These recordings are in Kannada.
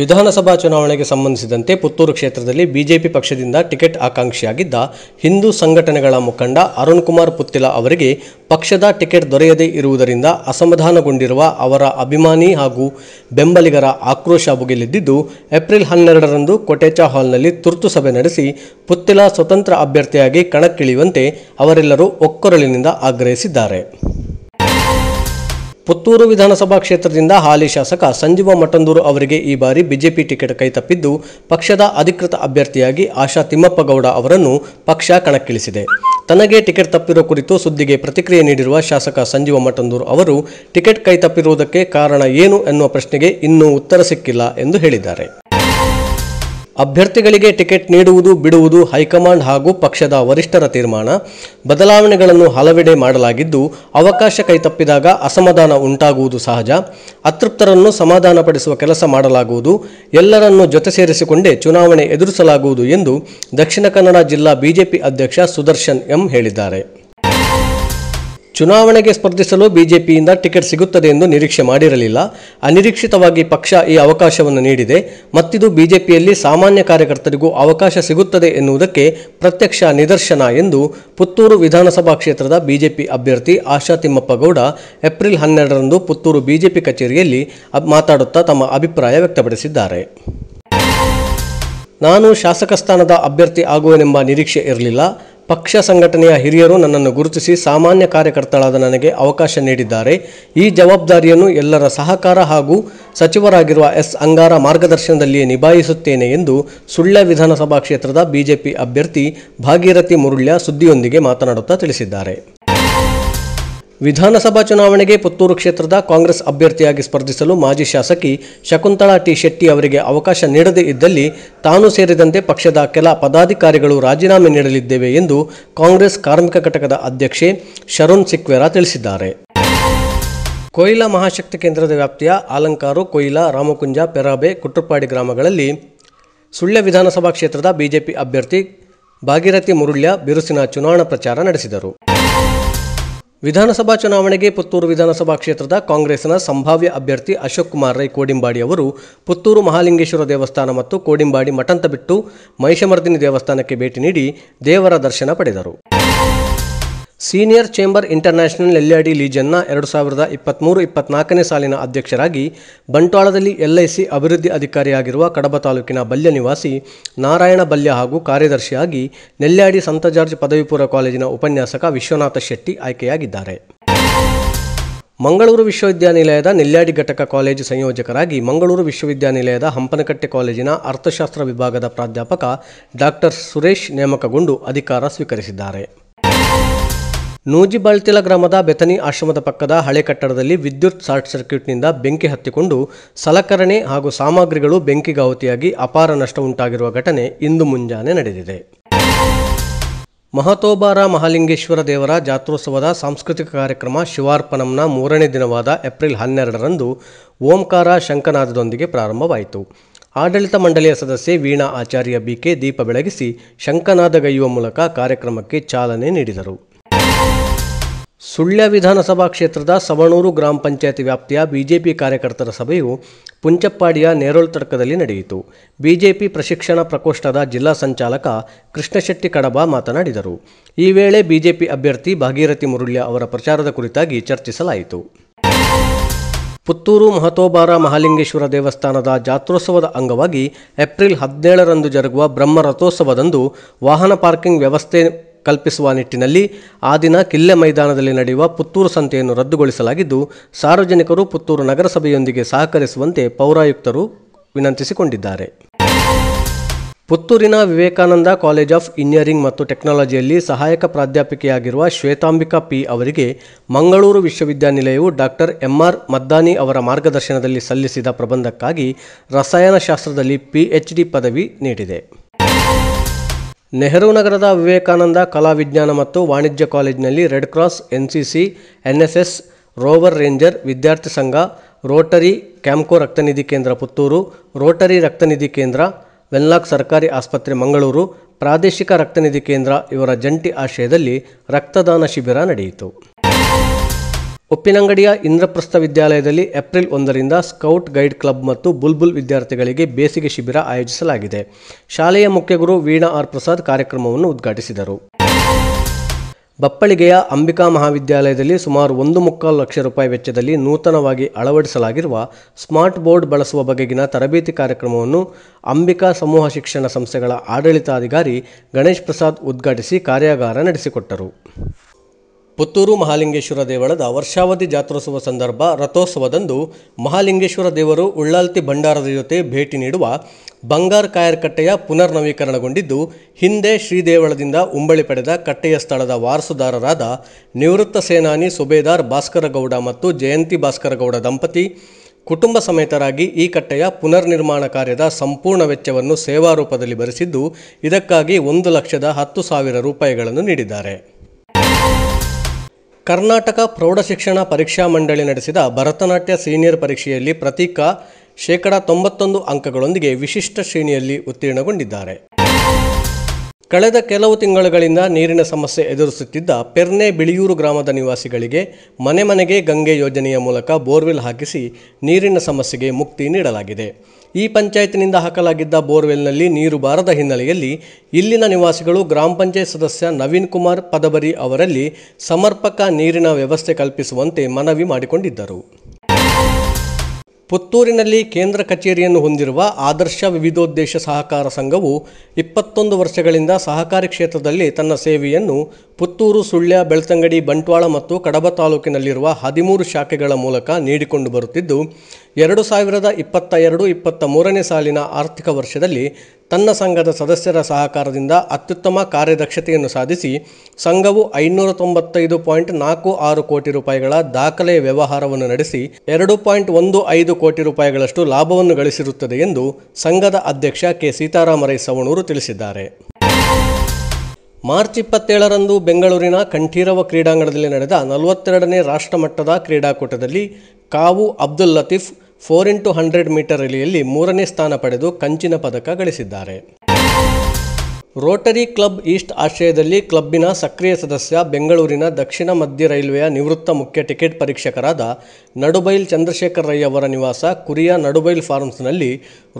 ವಿಧಾನಸಭಾ ಚುನಾವಣೆಗೆ ಸಂಬಂಧಿಸಿದಂತೆ ಪುತ್ತೂರು ಕ್ಷೇತ್ರದಲ್ಲಿ ಬಿಜೆಪಿ ಪಕ್ಷದಿಂದ ಟಿಕೆಟ್ ಆಕಾಂಕ್ಷಿಯಾಗಿದ್ದ ಹಿಂದೂ ಸಂಘಟನೆಗಳ ಮುಖಂಡ ಅರುಣ್ ಕುಮಾರ್ ಪುತ್ತಿಲ ಅವರಿಗೆ ಪಕ್ಷದ ಟಿಕೆಟ್ ದೊರೆಯದೇ ಇರುವುದರಿಂದ ಅಸಮಾಧಾನಗೊಂಡಿರುವ ಅವರ ಅಭಿಮಾನಿ ಹಾಗೂ ಬೆಂಬಲಿಗರ ಆಕ್ರೋಶ ಭುಗಿಲಿದ್ದಿದ್ದು ಏಪ್ರಿಲ್ ಹನ್ನೆರಡರಂದು ಕೊಟೆಚಾ ಹಾಲ್ನಲ್ಲಿ ತುರ್ತು ಸಭೆ ನಡೆಸಿ ಪುತ್ತಿಲ ಸ್ವತಂತ್ರ ಅಭ್ಯರ್ಥಿಯಾಗಿ ಕಣಕ್ಕಿಳಿಯುವಂತೆ ಅವರೆಲ್ಲರೂ ಒಕ್ಕೊರಳಿನಿಂದ ಆಗ್ರಹಿಸಿದ್ದಾರೆ ಪುತ್ತೂರು ವಿಧಾನಸಭಾ ಕ್ಷೇತ್ರದಿಂದ ಹಾಲಿ ಶಾಸಕ ಸಂಜೀವ ಮಠಂದೂರು ಅವರಿಗೆ ಈ ಬಾರಿ ಬಿಜೆಪಿ ಟಿಕೆಟ್ ಕೈತಪ್ಪಿದ್ದು ಪಕ್ಷದ ಅಧಿಕೃತ ಅಭ್ಯರ್ಥಿಯಾಗಿ ಆಶಾ ತಿಮ್ಮಪ್ಪಗೌಡ ಅವರನ್ನು ಪಕ್ಷ ಕಣಕ್ಕಿಳಿಸಿದೆ ತನಗೆ ಟಿಕೆಟ್ ತಪ್ಪಿರೋ ಕುರಿತು ಸುದ್ದಿಗೆ ಪ್ರತಿಕ್ರಿಯೆ ನೀಡಿರುವ ಶಾಸಕ ಸಂಜೀವ ಮಠಂದೂರು ಅವರು ಟಿಕೆಟ್ ಕೈತಪ್ಪಿರುವುದಕ್ಕೆ ಕಾರಣ ಏನು ಎನ್ನುವ ಪ್ರಶ್ನೆಗೆ ಇನ್ನೂ ಉತ್ತರ ಸಿಕ್ಕಿಲ್ಲ ಎಂದು ಹೇಳಿದ್ದಾರೆ ಅಭ್ಯರ್ಥಿಗಳಿಗೆ ಟಿಕೆಟ್ ನೀಡುವುದು ಬಿಡುವುದು ಹೈಕಮಾಂಡ್ ಹಾಗೂ ಪಕ್ಷದ ವರಿಷ್ಠರ ತೀರ್ಮಾನ ಬದಲಾವಣೆಗಳನ್ನು ಹಲವೆಡೆ ಮಾಡಲಾಗಿದ್ದು ಅವಕಾಶ ಕೈತಪ್ಪಿದಾಗ ಅಸಮಾಧಾನ ಉಂಟಾಗುವುದು ಸಹಜ ಅತೃಪ್ತರನ್ನು ಸಮಾಧಾನಪಡಿಸುವ ಕೆಲಸ ಮಾಡಲಾಗುವುದು ಎಲ್ಲರನ್ನು ಜೊತೆ ಸೇರಿಸಿಕೊಂಡೇ ಚುನಾವಣೆ ಎದುರಿಸಲಾಗುವುದು ಎಂದು ದಕ್ಷಿಣ ಕನ್ನಡ ಜಿಲ್ಲಾ ಬಿಜೆಪಿ ಅಧ್ಯಕ್ಷ ಸುದರ್ಶನ್ ಎಂ ಹೇಳಿದ್ದಾರೆ ಚುನಾವಣೆಗೆ ಸ್ಪರ್ಧಿಸಲು ಬಿಜೆಪಿಯಿಂದ ಟಿಕೆಟ್ ಸಿಗುತ್ತದೆ ಎಂದು ನಿರೀಕ್ಷೆ ಮಾಡಿರಲಿಲ್ಲ ಅನಿರೀಕ್ಷಿತವಾಗಿ ಪಕ್ಷ ಈ ಅವಕಾಶವನ್ನು ನೀಡಿದೆ ಮತ್ತಿದು ಬಿಜೆಪಿಯಲ್ಲಿ ಸಾಮಾನ್ಯ ಕಾರ್ಯಕರ್ತರಿಗೂ ಅವಕಾಶ ಸಿಗುತ್ತದೆ ಎನ್ನುವುದಕ್ಕೆ ಪ್ರತ್ಯಕ್ಷ ನಿದರ್ಶನ ಎಂದು ಪುತ್ತೂರು ವಿಧಾನಸಭಾ ಕ್ಷೇತ್ರದ ಬಿಜೆಪಿ ಅಭ್ಯರ್ಥಿ ಆಶಾ ತಿಮ್ಮಪ್ಪಗೌಡ ಏಪ್ರಿಲ್ ಹನ್ನೆರಡರಂದು ಪುತ್ತೂರು ಬಿಜೆಪಿ ಕಚೇರಿಯಲ್ಲಿ ಮಾತಾಡುತ್ತಾ ತಮ್ಮ ಅಭಿಪ್ರಾಯ ವ್ಯಕ್ತಪಡಿಸಿದ್ದಾರೆ ನಾನು ಶಾಸಕ ಸ್ಥಾನದ ಅಭ್ಯರ್ಥಿ ಆಗುವನೆಂಬ ನಿರೀಕ್ಷೆ ಇರಲಿಲ್ಲ ಪಕ್ಷ ಸಂಘಟನೆಯ ಹಿರಿಯರು ನನ್ನನ್ನು ಗುರುತಿಸಿ ಸಾಮಾನ್ಯ ಕಾರ್ಯಕರ್ತಳಾದ ನನಗೆ ಅವಕಾಶ ನೀಡಿದ್ದಾರೆ ಈ ಜವಾಬ್ದಾರಿಯನ್ನು ಎಲ್ಲರ ಸಹಕಾರ ಹಾಗೂ ಸಚಿವರಾಗಿರುವ ಎಸ್ ಅಂಗಾರ ಮಾರ್ಗದರ್ಶನದಲ್ಲಿಯೇ ನಿಭಾಯಿಸುತ್ತೇನೆ ಎಂದು ಸುಳ್ಯ ವಿಧಾನಸಭಾ ಕ್ಷೇತ್ರದ ಬಿಜೆಪಿ ಅಭ್ಯರ್ಥಿ ಭಾಗೀರಥಿ ಮುರುಳ್ಯ ಸುದ್ದಿಯೊಂದಿಗೆ ಮಾತನಾಡುತ್ತಾ ತಿಳಿಸಿದ್ದಾರೆ ವಿಧಾನಸಭಾ ಚುನಾವಣೆಗೆ ಪುತ್ತೂರು ಕ್ಷೇತ್ರದ ಕಾಂಗ್ರೆಸ್ ಅಭ್ಯರ್ಥಿಯಾಗಿ ಸ್ಪರ್ಧಿಸಲು ಮಾಜಿ ಶಾಸಕಿ ಶಕುಂತಳಾ ಟಿ ಶೆಟ್ಟಿ ಅವರಿಗೆ ಅವಕಾಶ ನೀಡದೇ ಇದ್ದಲ್ಲಿ ತಾನು ಸೇರಿದಂತೆ ಪಕ್ಷದ ಕೆಲ ಪದಾಧಿಕಾರಿಗಳು ರಾಜೀನಾಮೆ ನೀಡಲಿದ್ದೇವೆ ಎಂದು ಕಾಂಗ್ರೆಸ್ ಕಾರ್ಮಿಕ ಘಟಕದ ಅಧ್ಯಕ್ಷೆ ಶರುಣ್ ಸಿಕ್ವೆರಾ ತಿಳಿಸಿದ್ದಾರೆ ಕೊಯ್ಲಾ ಮಹಾಶಕ್ತಿ ಕೇಂದ್ರದ ವ್ಯಾಪ್ತಿಯ ಆಲಂಕಾರು ಕೊಯ್ಲಾ ರಾಮಕುಂಜ ಪೆರಾಬೆ ಕುಟ್ರುಪಾಡಿ ಗ್ರಾಮಗಳಲ್ಲಿ ಸುಳ್ಯ ವಿಧಾನಸಭಾ ಕ್ಷೇತ್ರದ ಬಿಜೆಪಿ ಅಭ್ಯರ್ಥಿ ಭಾಗೀರಥಿ ಮುರುಳ್ಯ ಬಿರುಸಿನ ಚುನಾವಣಾ ಪ್ರಚಾರ ನಡೆಸಿದರು ವಿಧಾನಸಭಾ ಚುನಾವಣೆಗೆ ಪುತ್ತೂರು ವಿಧಾನಸಭಾ ಕ್ಷೇತ್ರದ ಕಾಂಗ್ರೆಸ್ನ ಸಂಭಾವ್ಯ ಅಭ್ಯರ್ಥಿ ಅಶೋಕ್ ಕುಮಾರ್ ರೈ ಕೋಡಿಂಬಾಡಿ ಅವರು ಪುತ್ತೂರು ಮಹಾಲಿಂಗೇಶ್ವರ ದೇವಸ್ಥಾನ ಮತ್ತು ಕೋಡಿಂಬಾಡಿ ಮಠಂತ ಬಿಟ್ಟು ಮಹಿಷಮರ್ದಿನಿ ದೇವಸ್ಥಾನಕ್ಕೆ ಭೇಟಿ ನೀಡಿ ದೇವರ ದರ್ಶನ ಪಡೆದರು ಸೀನಿಯರ್ ಚೇಂಬರ್ ಇಂಟರ್ನ್ಯಾಷನಲ್ ಡಿ ಲೀಜನ್ನ ಎರಡು ಸಾವಿರದ ಇಪ್ಪತ್ತ್ಮೂರು ಇಪ್ಪತ್ನಾಲ್ಕನೇ ಸಾಲಿನ ಅಧ್ಯಕ್ಷರಾಗಿ ಬಂಟ್ವಾಳದಲ್ಲಿ ಎಲ್ಐಸಿ ಅಭಿವೃದ್ಧಿ ಅಧಿಕಾರಿಯಾಗಿರುವ ಕಡಬ ತಾಲೂಕಿನ ಬಲ್ಯ ನಿವಾಸಿ ನಾರಾಯಣ ಬಲ್ಯ ಹಾಗೂ ಕಾರ್ಯದರ್ಶಿಯಾಗಿ ನೆಲ್ಯಾಡಿ ಸಂತ ಜಾರ್ಜ್ ಪದವಿಪೂರ್ವ ಕಾಲೇಜಿನ ಉಪನ್ಯಾಸಕ ವಿಶ್ವನಾಥ ಶೆಟ್ಟಿ ಆಯ್ಕೆಯಾಗಿದ್ದಾರೆ ಮಂಗಳೂರು ವಿಶ್ವವಿದ್ಯಾನಿಲಯದ ನೆಲ್ಯಾಡಿ ಘಟಕ ಕಾಲೇಜು ಸಂಯೋಜಕರಾಗಿ ಮಂಗಳೂರು ವಿಶ್ವವಿದ್ಯಾನಿಲಯದ ಹಂಪನಕಟ್ಟೆ ಕಾಲೇಜಿನ ಅರ್ಥಶಾಸ್ತ್ರ ವಿಭಾಗದ ಪ್ರಾಧ್ಯಾಪಕ ಡಾಕ್ಟರ್ ಸುರೇಶ್ ನೇಮಕಗೊಂಡು ಅಧಿಕಾರ ಸ್ವೀಕರಿಸಿದ್ದಾರೆ ನೂಜಿಬಾಳ್ತಿಲ ಗ್ರಾಮದ ಬೆಥನಿ ಆಶ್ರಮದ ಪಕ್ಕದ ಹಳೆ ಕಟ್ಟಡದಲ್ಲಿ ವಿದ್ಯುತ್ ಶಾರ್ಟ್ ಸರ್ಕ್ಯೂಟ್ನಿಂದ ಬೆಂಕಿ ಹತ್ತಿಕೊಂಡು ಸಲಕರಣೆ ಹಾಗೂ ಸಾಮಗ್ರಿಗಳು ಬೆಂಕಿಗಾಹುತಿಯಾಗಿ ಅಪಾರ ನಷ್ಟ ಉಂಟಾಗಿರುವ ಘಟನೆ ಇಂದು ಮುಂಜಾನೆ ನಡೆದಿದೆ ಮಹತೋಬಾರ ಮಹಾಲಿಂಗೇಶ್ವರ ದೇವರ ಜಾತ್ರೋತ್ಸವದ ಸಾಂಸ್ಕೃತಿಕ ಕಾರ್ಯಕ್ರಮ ಶಿವಾರ್ಪಣಂನ ಮೂರನೇ ದಿನವಾದ ಏಪ್ರಿಲ್ ಹನ್ನೆರಡರಂದು ಓಂಕಾರ ಶಂಕನಾದದೊಂದಿಗೆ ಪ್ರಾರಂಭವಾಯಿತು ಆಡಳಿತ ಮಂಡಳಿಯ ಸದಸ್ಯೆ ವೀಣಾ ಆಚಾರ್ಯ ಬಿಕೆ ದೀಪ ಬೆಳಗಿಸಿ ಶಂಕನಾದ ಮೂಲಕ ಕಾರ್ಯಕ್ರಮಕ್ಕೆ ಚಾಲನೆ ನೀಡಿದರು ಸುಳ್ಯ ವಿಧಾನಸಭಾ ಕ್ಷೇತ್ರದ ಸವಣೂರು ಗ್ರಾಮ ಪಂಚಾಯತ್ ವ್ಯಾಪ್ತಿಯ ಬಿಜೆಪಿ ಕಾರ್ಯಕರ್ತರ ಸಭೆಯು ಪುಂಚಪ್ಪಾಡಿಯ ನೇರೋಳ್ ತರ್ಕದಲ್ಲಿ ನಡೆಯಿತು ಬಿಜೆಪಿ ಪ್ರಶಿಕ್ಷಣ ಪ್ರಕೋಷ್ಠದ ಜಿಲ್ಲಾ ಸಂಚಾಲಕ ಕೃಷ್ಣಶೆಟ್ಟಿ ಕಡಬ ಮಾತನಾಡಿದರು ಈ ವೇಳೆ ಬಿಜೆಪಿ ಅಭ್ಯರ್ಥಿ ಭಾಗೀರಥಿ ಮುರುಳ್ಯ ಅವರ ಪ್ರಚಾರದ ಕುರಿತಾಗಿ ಚರ್ಚಿಸಲಾಯಿತು ಪುತ್ತೂರು ಮಹತೋಬಾರ ಮಹಾಲಿಂಗೇಶ್ವರ ದೇವಸ್ಥಾನದ ಜಾತ್ರೋತ್ಸವದ ಅಂಗವಾಗಿ ಏಪ್ರಿಲ್ ಹದಿನೇಳರಂದು ಜರುಗುವ ಬ್ರಹ್ಮರಥೋತ್ಸವದಂದು ವಾಹನ ಪಾರ್ಕಿಂಗ್ ವ್ಯವಸ್ಥೆ ಕಲ್ಪಿಸುವ ನಿಟ್ಟಿನಲ್ಲಿ ಆ ದಿನ ಕಿಲ್ಲೆ ಮೈದಾನದಲ್ಲಿ ನಡೆಯುವ ಪುತ್ತೂರು ಸಂತೆಯನ್ನು ರದ್ದುಗೊಳಿಸಲಾಗಿದ್ದು ಸಾರ್ವಜನಿಕರು ಪುತ್ತೂರು ನಗರಸಭೆಯೊಂದಿಗೆ ಸಹಕರಿಸುವಂತೆ ಪೌರಾಯುಕ್ತರು ವಿನಂತಿಸಿಕೊಂಡಿದ್ದಾರೆ ಪುತ್ತೂರಿನ ವಿವೇಕಾನಂದ ಕಾಲೇಜ್ ಆಫ್ ಇಂಜಿನಿಯರಿಂಗ್ ಮತ್ತು ಟೆಕ್ನಾಲಜಿಯಲ್ಲಿ ಸಹಾಯಕ ಪ್ರಾಧ್ಯಾಪಿಕೆಯಾಗಿರುವ ಶ್ವೇತಾಂಬಿಕಾ ಪಿ ಅವರಿಗೆ ಮಂಗಳೂರು ವಿಶ್ವವಿದ್ಯಾನಿಲಯವು ಡಾಕ್ಟರ್ ಎಂಆರ್ ಮದ್ದಾನಿ ಅವರ ಮಾರ್ಗದರ್ಶನದಲ್ಲಿ ಸಲ್ಲಿಸಿದ ಪ್ರಬಂಧಕ್ಕಾಗಿ ರಸಾಯನಶಾಸ್ತ್ರದಲ್ಲಿ ಪಿಎಚ್ಡಿ ಪದವಿ ನೀಡಿದೆ ನೆಹರು ನಗರದ ವಿವೇಕಾನಂದ ಕಲಾ ವಿಜ್ಞಾನ ಮತ್ತು ವಾಣಿಜ್ಯ ಕಾಲೇಜಿನಲ್ಲಿ red cross S S rover ranger ವಿದ್ಯಾರ್ಥಿ ಸಂಘ ರೋಟರಿ ಕ್ಯಾಂಕೋ ರಕ್ತನಿಧಿ ಕೇಂದ್ರ ಪುತ್ತೂರು ರೋಟರಿ ರಕ್ತನಿಧಿ ಕೇಂದ್ರ ವೆನ್ಲಾಕ್ ಸರ್ಕಾರಿ ಆಸ್ಪತ್ರೆ ಮಂಗಳೂರು ಪ್ರಾದೇಶಿಕ ರಕ್ತನಿಧಿ ಕೇಂದ್ರ ಇವರ ಜಂಟಿ ಆಶ್ರಯದಲ್ಲಿ ರಕ್ತದಾನ ಶಿಬಿರ ನಡೆಯಿತು ಉಪ್ಪಿನಂಗಡಿಯ ಇಂದ್ರಪ್ರಸ್ಥ ವಿದ್ಯಾಲಯದಲ್ಲಿ ಏಪ್ರಿಲ್ ಒಂದರಿಂದ ಸ್ಕೌಟ್ ಗೈಡ್ ಕ್ಲಬ್ ಮತ್ತು ಬುಲ್ಬುಲ್ ವಿದ್ಯಾರ್ಥಿಗಳಿಗೆ ಬೇಸಿಗೆ ಶಿಬಿರ ಆಯೋಜಿಸಲಾಗಿದೆ ಶಾಲೆಯ ಮುಖ್ಯಗುರು ವೀಣಾ ಆರ್ ಪ್ರಸಾದ್ ಕಾರ್ಯಕ್ರಮವನ್ನು ಉದ್ಘಾಟಿಸಿದರು ಬಪ್ಪಳಿಗೆಯ ಅಂಬಿಕಾ ಮಹಾವಿದ್ಯಾಲಯದಲ್ಲಿ ಸುಮಾರು ಒಂದು ಮುಕ್ಕಾಲು ಲಕ್ಷ ರೂಪಾಯಿ ವೆಚ್ಚದಲ್ಲಿ ನೂತನವಾಗಿ ಅಳವಡಿಸಲಾಗಿರುವ ಸ್ಮಾರ್ಟ್ ಬೋರ್ಡ್ ಬಳಸುವ ಬಗೆಗಿನ ತರಬೇತಿ ಕಾರ್ಯಕ್ರಮವನ್ನು ಅಂಬಿಕಾ ಸಮೂಹ ಶಿಕ್ಷಣ ಸಂಸ್ಥೆಗಳ ಆಡಳಿತಾಧಿಕಾರಿ ಗಣೇಶ್ ಪ್ರಸಾದ್ ಉದ್ಘಾಟಿಸಿ ಕಾರ್ಯಾಗಾರ ನಡೆಸಿಕೊಟ್ಟರು ಪುತ್ತೂರು ಮಹಾಲಿಂಗೇಶ್ವರ ದೇವಳದ ವರ್ಷಾವಧಿ ಜಾತ್ರೋತ್ಸವ ಸಂದರ್ಭ ರಥೋತ್ಸವದಂದು ಮಹಾಲಿಂಗೇಶ್ವರ ದೇವರು ಉಳ್ಳಾಲ್ತಿ ಭಂಡಾರದ ಜೊತೆ ಭೇಟಿ ನೀಡುವ ಬಂಗಾರ ಕಾಯರ್ಕಟ್ಟೆಯ ಪುನರ್ನವೀಕರಣಗೊಂಡಿದ್ದು ಹಿಂದೆ ಶ್ರೀದೇವಳದಿಂದ ಉಂಬಳಿ ಪಡೆದ ಕಟ್ಟೆಯ ಸ್ಥಳದ ವಾರಸುದಾರರಾದ ನಿವೃತ್ತ ಸೇನಾನಿ ಸುಬೇದಾರ್ ಭಾಸ್ಕರಗೌಡ ಮತ್ತು ಜಯಂತಿ ಭಾಸ್ಕರಗೌಡ ದಂಪತಿ ಕುಟುಂಬ ಸಮೇತರಾಗಿ ಈ ಕಟ್ಟೆಯ ಪುನರ್ನಿರ್ಮಾಣ ಕಾರ್ಯದ ಸಂಪೂರ್ಣ ವೆಚ್ಚವನ್ನು ಸೇವಾರೂಪದಲ್ಲಿ ಭರಿಸಿದ್ದು ಇದಕ್ಕಾಗಿ ಒಂದು ಲಕ್ಷದ ಹತ್ತು ಸಾವಿರ ರೂಪಾಯಿಗಳನ್ನು ನೀಡಿದ್ದಾರೆ ಕರ್ನಾಟಕ ಪ್ರೌಢಶಿಕ್ಷಣ ಪರೀಕ್ಷಾ ಮಂಡಳಿ ನಡೆಸಿದ ಭರತನಾಟ್ಯ ಸೀನಿಯರ್ ಪರೀಕ್ಷೆಯಲ್ಲಿ ಪ್ರತೀಕಾ ಶೇಕಡ ತೊಂಬತ್ತೊಂದು ಅಂಕಗಳೊಂದಿಗೆ ವಿಶಿಷ್ಟ ಶ್ರೇಣಿಯಲ್ಲಿ ಉತ್ತೀರ್ಣಗೊಂಡಿದ್ದಾರೆ ಕಳೆದ ಕೆಲವು ತಿಂಗಳುಗಳಿಂದ ನೀರಿನ ಸಮಸ್ಯೆ ಎದುರಿಸುತ್ತಿದ್ದ ಪೆರ್ನೆ ಬಿಳಿಯೂರು ಗ್ರಾಮದ ನಿವಾಸಿಗಳಿಗೆ ಮನೆ ಮನೆಗೆ ಗಂಗೆ ಯೋಜನೆಯ ಮೂಲಕ ಬೋರ್ವೆಲ್ ಹಾಕಿಸಿ ನೀರಿನ ಸಮಸ್ಯೆಗೆ ಮುಕ್ತಿ ನೀಡಲಾಗಿದೆ ಈ ಪಂಚಾಯತ್ನಿಂದ ಹಾಕಲಾಗಿದ್ದ ಬೋರ್ವೆಲ್ನಲ್ಲಿ ನೀರು ಬಾರದ ಹಿನ್ನೆಲೆಯಲ್ಲಿ ಇಲ್ಲಿನ ನಿವಾಸಿಗಳು ಗ್ರಾಮ ಪಂಚಾಯತ್ ಸದಸ್ಯ ನವೀನ್ ಕುಮಾರ್ ಪದಬರಿ ಅವರಲ್ಲಿ ಸಮರ್ಪಕ ನೀರಿನ ವ್ಯವಸ್ಥೆ ಕಲ್ಪಿಸುವಂತೆ ಮನವಿ ಮಾಡಿಕೊಂಡಿದ್ದರು ಪುತ್ತೂರಿನಲ್ಲಿ ಕೇಂದ್ರ ಕಚೇರಿಯನ್ನು ಹೊಂದಿರುವ ಆದರ್ಶ ವಿವಿಧೋದ್ದೇಶ ಸಹಕಾರ ಸಂಘವು ಇಪ್ಪತ್ತೊಂದು ವರ್ಷಗಳಿಂದ ಸಹಕಾರಿ ಕ್ಷೇತ್ರದಲ್ಲಿ ತನ್ನ ಸೇವೆಯನ್ನು ಪುತ್ತೂರು ಸುಳ್ಯ ಬೆಳ್ತಂಗಡಿ ಬಂಟ್ವಾಳ ಮತ್ತು ಕಡಬ ತಾಲೂಕಿನಲ್ಲಿರುವ ಹದಿಮೂರು ಶಾಖೆಗಳ ಮೂಲಕ ನೀಡಿಕೊಂಡು ಬರುತ್ತಿದ್ದು ಎರಡು ಸಾವಿರದ ಇಪ್ಪತ್ತ ಎರಡು ಇಪ್ಪತ್ತ ಮೂರನೇ ಸಾಲಿನ ಆರ್ಥಿಕ ವರ್ಷದಲ್ಲಿ ತನ್ನ ಸಂಘದ ಸದಸ್ಯರ ಸಹಕಾರದಿಂದ ಅತ್ಯುತ್ತಮ ಕಾರ್ಯದಕ್ಷತೆಯನ್ನು ಸಾಧಿಸಿ ಸಂಘವು ಐನೂರ ತೊಂಬತ್ತೈದು ಪಾಯಿಂಟ್ ನಾಲ್ಕು ಆರು ಕೋಟಿ ರೂಪಾಯಿಗಳ ದಾಖಲೆ ವ್ಯವಹಾರವನ್ನು ನಡೆಸಿ ಎರಡು ಪಾಯಿಂಟ್ ಒಂದು ಐದು ಕೋಟಿ ರೂಪಾಯಿಗಳಷ್ಟು ಲಾಭವನ್ನು ಗಳಿಸಿರುತ್ತದೆ ಎಂದು ಸಂಘದ ಅಧ್ಯಕ್ಷ ಕೆ ಸೀತಾರಾಮರೈ ಸವಣೂರು ತಿಳಿಸಿದ್ದಾರೆ ಮಾರ್ಚ್ ಇಪ್ಪತ್ತೇಳರಂದು ಬೆಂಗಳೂರಿನ ಕಂಠೀರವ ಕ್ರೀಡಾಂಗಣದಲ್ಲಿ ನಡೆದ ನಲವತ್ತೆರಡನೇ ರಾಷ್ಟ್ರಮಟ್ಟದ ಕ್ರೀಡಾಕೂಟದಲ್ಲಿ ಕಾವು Abdul Latif four into hundred meter ರಿಲಿಯಲ್ಲಿ ಮೂರನೇ ಸ್ಥಾನ ಪಡೆದು ಕಂಚಿನ ಪದಕ ಗಳಿಸಿದ್ದಾರೆ ರೋಟರಿ ಕ್ಲಬ್ ಈಸ್ಟ್ ಆಶ್ರಯದಲ್ಲಿ ಕ್ಲಬ್ಬಿನ ಸಕ್ರಿಯ ಸದಸ್ಯ ಬೆಂಗಳೂರಿನ ದಕ್ಷಿಣ ಮಧ್ಯ ರೈಲ್ವೆಯ ನಿವೃತ್ತ ಮುಖ್ಯ ಟಿಕೆಟ್ ಪರೀಕ್ಷಕರಾದ ನಡುಬೈಲ್ ಚಂದ್ರಶೇಖರ್ ರೈ ಅವರ ನಿವಾಸ ಕುರಿಯ ನಡುಬೈಲ್ ಫಾರ್ಮ್ಸ್ನಲ್ಲಿ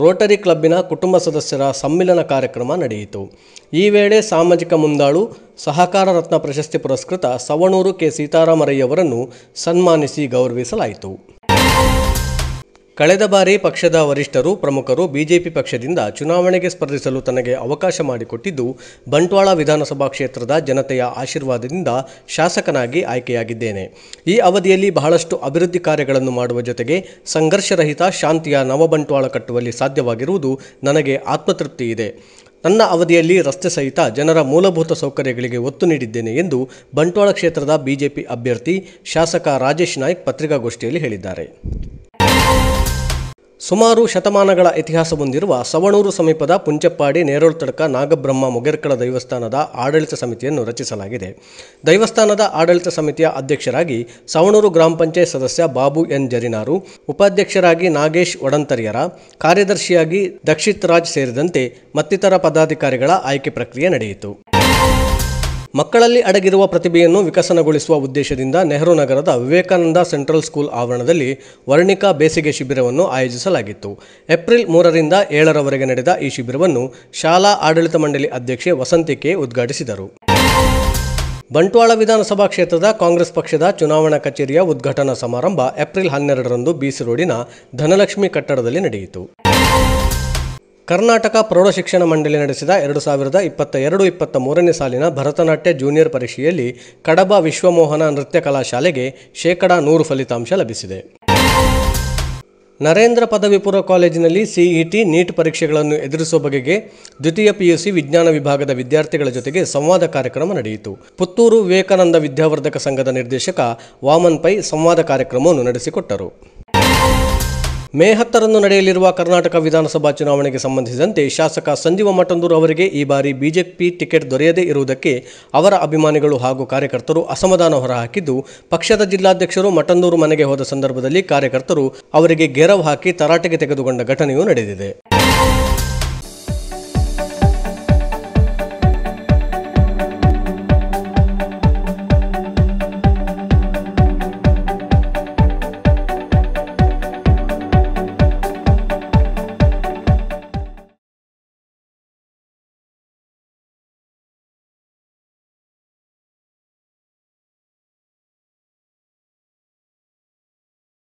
ರೋಟರಿ ಕ್ಲಬ್ಬಿನ ಕುಟುಂಬ ಸದಸ್ಯರ ಸಮ್ಮಿಲನ ಕಾರ್ಯಕ್ರಮ ನಡೆಯಿತು ಈ ವೇಳೆ ಸಾಮಾಜಿಕ ಮುಂದಾಳು ಸಹಕಾರ ರತ್ನ ಪ್ರಶಸ್ತಿ ಪುರಸ್ಕೃತ ಸವಣೂರು ಕೆ ಸೀತಾರಾಮರೈ ಅವರನ್ನು ಸನ್ಮಾನಿಸಿ ಗೌರವಿಸಲಾಯಿತು ಕಳೆದ ಬಾರಿ ಪಕ್ಷದ ವರಿಷ್ಠರು ಪ್ರಮುಖರು ಬಿಜೆಪಿ ಪಕ್ಷದಿಂದ ಚುನಾವಣೆಗೆ ಸ್ಪರ್ಧಿಸಲು ತನಗೆ ಅವಕಾಶ ಮಾಡಿಕೊಟ್ಟಿದ್ದು ಬಂಟ್ವಾಳ ವಿಧಾನಸಭಾ ಕ್ಷೇತ್ರದ ಜನತೆಯ ಆಶೀರ್ವಾದದಿಂದ ಶಾಸಕನಾಗಿ ಆಯ್ಕೆಯಾಗಿದ್ದೇನೆ ಈ ಅವಧಿಯಲ್ಲಿ ಬಹಳಷ್ಟು ಅಭಿವೃದ್ಧಿ ಕಾರ್ಯಗಳನ್ನು ಮಾಡುವ ಜೊತೆಗೆ ಸಂಘರ್ಷರಹಿತ ಶಾಂತಿಯ ನವ ಬಂಟ್ವಾಳ ಕಟ್ಟುವಲ್ಲಿ ಸಾಧ್ಯವಾಗಿರುವುದು ನನಗೆ ಆತ್ಮತೃಪ್ತಿ ಇದೆ ನನ್ನ ಅವಧಿಯಲ್ಲಿ ರಸ್ತೆ ಸಹಿತ ಜನರ ಮೂಲಭೂತ ಸೌಕರ್ಯಗಳಿಗೆ ಒತ್ತು ನೀಡಿದ್ದೇನೆ ಎಂದು ಬಂಟ್ವಾಳ ಕ್ಷೇತ್ರದ ಬಿಜೆಪಿ ಅಭ್ಯರ್ಥಿ ಶಾಸಕ ರಾಜೇಶ್ ನಾಯ್ಕ್ ಪತ್ರಿಕಾಗೋಷ್ಠಿಯಲ್ಲಿ ಹೇಳಿದ್ದಾರೆ ಸುಮಾರು ಶತಮಾನಗಳ ಇತಿಹಾಸ ಹೊಂದಿರುವ ಸವಣೂರು ಸಮೀಪದ ಪುಂಚಪ್ಪಾಡಿ ನೇರೊಳ ತಡಕ ನಾಗಬ್ರಹ್ಮ ಮೊಗೆರ್ಕಳ ದೈವಸ್ಥಾನದ ಆಡಳಿತ ಸಮಿತಿಯನ್ನು ರಚಿಸಲಾಗಿದೆ ದೈವಸ್ಥಾನದ ಆಡಳಿತ ಸಮಿತಿಯ ಅಧ್ಯಕ್ಷರಾಗಿ ಸವಣೂರು ಗ್ರಾಮ ಪಂಚಾಯತ್ ಸದಸ್ಯ ಬಾಬು ಎನ್ ಜರಿನಾರು ಉಪಾಧ್ಯಕ್ಷರಾಗಿ ನಾಗೇಶ್ ಒಡಂತರಿಯರ ಕಾರ್ಯದರ್ಶಿಯಾಗಿ ದಕ್ಷಿತ್ ರಾಜ್ ಸೇರಿದಂತೆ ಮತ್ತಿತರ ಪದಾಧಿಕಾರಿಗಳ ಆಯ್ಕೆ ಪ್ರಕ್ರಿಯೆ ನಡೆಯಿತು ಮಕ್ಕಳಲ್ಲಿ ಅಡಗಿರುವ ಪ್ರತಿಭೆಯನ್ನು ವಿಕಸನಗೊಳಿಸುವ ಉದ್ದೇಶದಿಂದ ನೆಹರು ನಗರದ ವಿವೇಕಾನಂದ ಸೆಂಟ್ರಲ್ ಸ್ಕೂಲ್ ಆವರಣದಲ್ಲಿ ವರ್ಣಿಕಾ ಬೇಸಿಗೆ ಶಿಬಿರವನ್ನು ಆಯೋಜಿಸಲಾಗಿತ್ತು ಏಪ್ರಿಲ್ ಮೂರರಿಂದ ಏಳರವರೆಗೆ ನಡೆದ ಈ ಶಿಬಿರವನ್ನು ಶಾಲಾ ಆಡಳಿತ ಮಂಡಳಿ ಅಧ್ಯಕ್ಷೆ ವಸಂತಿಕೆ ಉದ್ಘಾಟಿಸಿದರು ಬಂಟ್ವಾಳ ವಿಧಾನಸಭಾ ಕ್ಷೇತ್ರದ ಕಾಂಗ್ರೆಸ್ ಪಕ್ಷದ ಚುನಾವಣಾ ಕಚೇರಿಯ ಉದ್ಘಾಟನಾ ಸಮಾರಂಭ ಏಪ್ರಿಲ್ ಹನ್ನೆರಡರಂದು ಬಿಸಿ ರೋಡಿನ ಧನಲಕ್ಷ್ಮಿ ಕಟ್ಟಡದಲ್ಲಿ ನಡೆಯಿತು ಕರ್ನಾಟಕ ಪ್ರೌಢಶಿಕ್ಷಣ ಮಂಡಳಿ ನಡೆಸಿದ ಎರಡು ಸಾವಿರದ ಇಪ್ಪತ್ತ ಎರಡು ಇಪ್ಪತ್ತ ಮೂರನೇ ಸಾಲಿನ ಭರತನಾಟ್ಯ ಜೂನಿಯರ್ ಪರೀಕ್ಷೆಯಲ್ಲಿ ಕಡಬ ವಿಶ್ವಮೋಹನ ನೃತ್ಯ ಕಲಾಶಾಲೆಗೆ ಶೇಕಡಾ ನೂರು ಫಲಿತಾಂಶ ಲಭಿಸಿದೆ ನರೇಂದ್ರ ಪದವಿ ಪೂರ್ವ ಕಾಲೇಜಿನಲ್ಲಿ ಸಿಇಟಿ ನೀಟ್ ಪರೀಕ್ಷೆಗಳನ್ನು ಎದುರಿಸುವ ಬಗೆಗೆ ದ್ವಿತೀಯ ಪಿಯುಸಿ ವಿಜ್ಞಾನ ವಿಭಾಗದ ವಿದ್ಯಾರ್ಥಿಗಳ ಜೊತೆಗೆ ಸಂವಾದ ಕಾರ್ಯಕ್ರಮ ನಡೆಯಿತು ಪುತ್ತೂರು ವಿವೇಕಾನಂದ ವಿದ್ಯಾವರ್ಧಕ ಸಂಘದ ನಿರ್ದೇಶಕ ವಾಮನ್ ಪೈ ಸಂವಾದ ಕಾರ್ಯಕ್ರಮವನ್ನು ನಡೆಸಿಕೊಟ್ಟರು ಮೇ ಹತ್ತರಂದು ನಡೆಯಲಿರುವ ಕರ್ನಾಟಕ ವಿಧಾನಸಭಾ ಚುನಾವಣೆಗೆ ಸಂಬಂಧಿಸಿದಂತೆ ಶಾಸಕ ಸಂಜೀವ ಮಠಂದೂರು ಅವರಿಗೆ ಈ ಬಾರಿ ಬಿಜೆಪಿ ಟಿಕೆಟ್ ದೊರೆಯದೇ ಇರುವುದಕ್ಕೆ ಅವರ ಅಭಿಮಾನಿಗಳು ಹಾಗೂ ಕಾರ್ಯಕರ್ತರು ಅಸಮಾಧಾನ ಹೊರಹಾಕಿದ್ದು ಪಕ್ಷದ ಜಿಲ್ಲಾಧ್ಯಕ್ಷರು ಮಠಂದೂರು ಮನೆಗೆ ಹೋದ ಸಂದರ್ಭದಲ್ಲಿ ಕಾರ್ಯಕರ್ತರು ಅವರಿಗೆ ಗೆರವು ಹಾಕಿ ತರಾಟೆಗೆ ತೆಗೆದುಕೊಂಡ ಘಟನೆಯೂ ನಡೆದಿದೆ